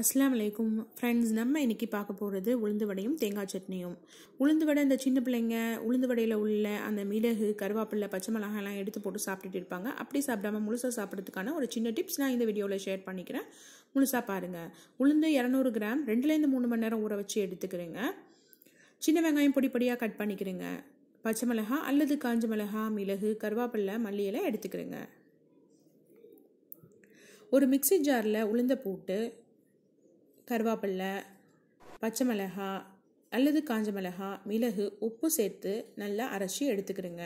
அஸ்லாம் வலைக்கும் ஃப்ரெண்ட்ஸ் நம்ம இன்றைக்கி பார்க்க போகிறது உளுந்து வடையும் தேங்காய் சட்னியும் உளுந்து வடை இந்த சின்ன பிள்ளைங்க உளுந்து வடையில் உள்ள அந்த மிளகு கருவேப்பிலை பச்சை மிளகாயெல்லாம் எடுத்து போட்டு சாப்பிட்டுட்டு இருப்பாங்க அப்படி சாப்பிடாம முழுசாக சாப்பிட்றதுக்கான ஒரு சின்ன டிப்ஸ் நான் இந்த வீடியோவில் ஷேர் பண்ணிக்கிறேன் முழுசாக பாருங்கள் உளுந்து இரநூறு கிராம் ரெண்டுலேருந்து மூணு மணி நேரம் ஊற வச்சு எடுத்துக்கிறேங்க சின்ன வெங்காயம் பொடி பொடியாக கட் பண்ணிக்கிறேங்க பச்சை மிளகா அல்லது காஞ்ச மிளகா மிளகு கருவேப்பிலை மல்லியெல்லாம் எடுத்துக்கிறேங்க ஒரு மிக்சி ஜாரில் உளுந்த போட்டு கருவேப்பில்லை பச்சை மிளகா அல்லது காஞ்ச மிளகா மிளகு உப்பு சேர்த்து நல்லா அரைச்சி எடுத்துக்கிறேங்க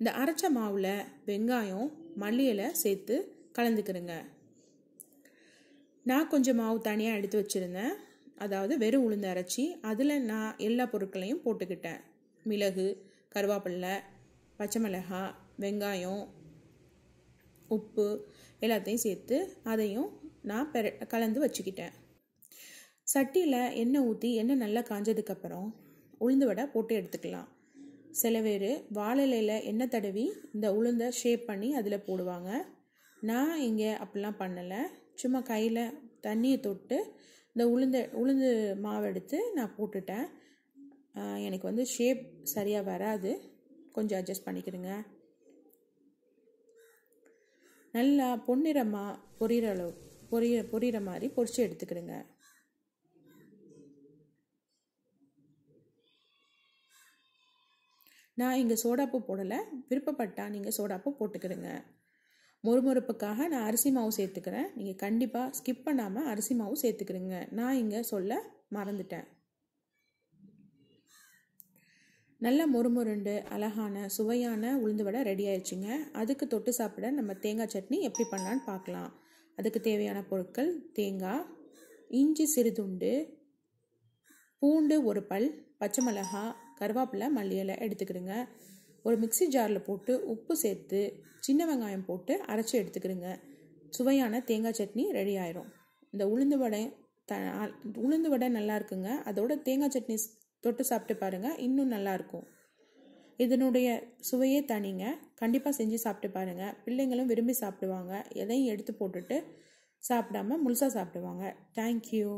இந்த அரைச்ச மாவில் வெங்காயம் மல்லியலை சேர்த்து கலந்துக்கிறேங்க நான் கொஞ்சம் மாவு தனியாக எடுத்து வச்சுருந்தேன் அதாவது வெறும் உளுந்து அரைச்சி அதில் நான் எல்லா பொருட்களையும் போட்டுக்கிட்டேன் மிளகு கருவேப்பில்லை பச்சை மிளகா வெங்காயம் உப்பு எல்லாத்தையும் சேர்த்து அதையும் நான் பெற கலந்து வச்சுக்கிட்டேன் சட்டியில் எண்ணெய் ஊற்றி எண்ணெய் நல்லா காஞ்சதுக்கப்புறம் உளுந்து வடை போட்டு எடுத்துக்கலாம் சில பேர் வாழலையில் எண்ணெய் தடவி இந்த உளுந்தை ஷேப் பண்ணி அதில் போடுவாங்க நான் இங்கே அப்படிலாம் பண்ணலை சும்மா கையில் தண்ணியை தொட்டு இந்த உளுந்த உளுந்து மாவு எடுத்து நான் போட்டுட்டேன் எனக்கு வந்து ஷேப் சரியாக வராது கொஞ்சம் அட்ஜஸ்ட் பண்ணிக்கிறேங்க நல்லா பொன்னிறமாக பொரியிற அளவு பொரிய பொரியிற மாதிரி பொரித்து எடுத்துக்கிடுங்க நான் இங்கே சோடாப்பு போடலை விருப்பப்பட்டால் நீங்கள் சோடாப்பு போட்டுக்கிடுங்க மொறுமொறுப்புக்காக நான் அரிசி மாவு சேர்த்துக்கிறேன் நீங்கள் கண்டிப்பாக ஸ்கிப் பண்ணாமல் அரிசி மாவு சேர்த்துக்கிடுங்க நான் இங்கே சொல்ல மறந்துட்டேன் நல்ல மொறுமொருண்டு அழகான சுவையான உளுந்து வடை ரெடி ஆயிடுச்சுங்க அதுக்கு தொட்டு சாப்பிட நம்ம தேங்காய் சட்னி எப்படி பண்ணலான்னு பார்க்கலாம் அதுக்கு தேவையான பொருட்கள் தேங்காய் இஞ்சி சிறுதுண்டு பூண்டு ஒரு பல் பச்சை மிளகாய் கருவேப்பிலை மல்லி எடுத்துக்கிடுங்க ஒரு மிக்சி ஜாரில் போட்டு உப்பு சேர்த்து சின்ன வெங்காயம் போட்டு அரைச்சி எடுத்துக்கிடுங்க சுவையான தேங்காய் சட்னி ரெடி ஆயிரும் இந்த உளுந்து வடை த உளுந்து வடை நல்லா இருக்குங்க அதோட தேங்காய் சட்னி தொட்டு சாப்பிட்டு பாருங்கள் இன்னும் நல்லாயிருக்கும் இதனுடைய சுவையே தனிங்க கண்டிப்பாக செஞ்சு சாப்பிட்டு பாருங்கள் பிள்ளைங்களும் விரும்பி சாப்பிடுவாங்க எதையும் எடுத்து போட்டுட்டு சாப்பிடாம முழுசாக சாப்பிடுவாங்க தேங்க்யூ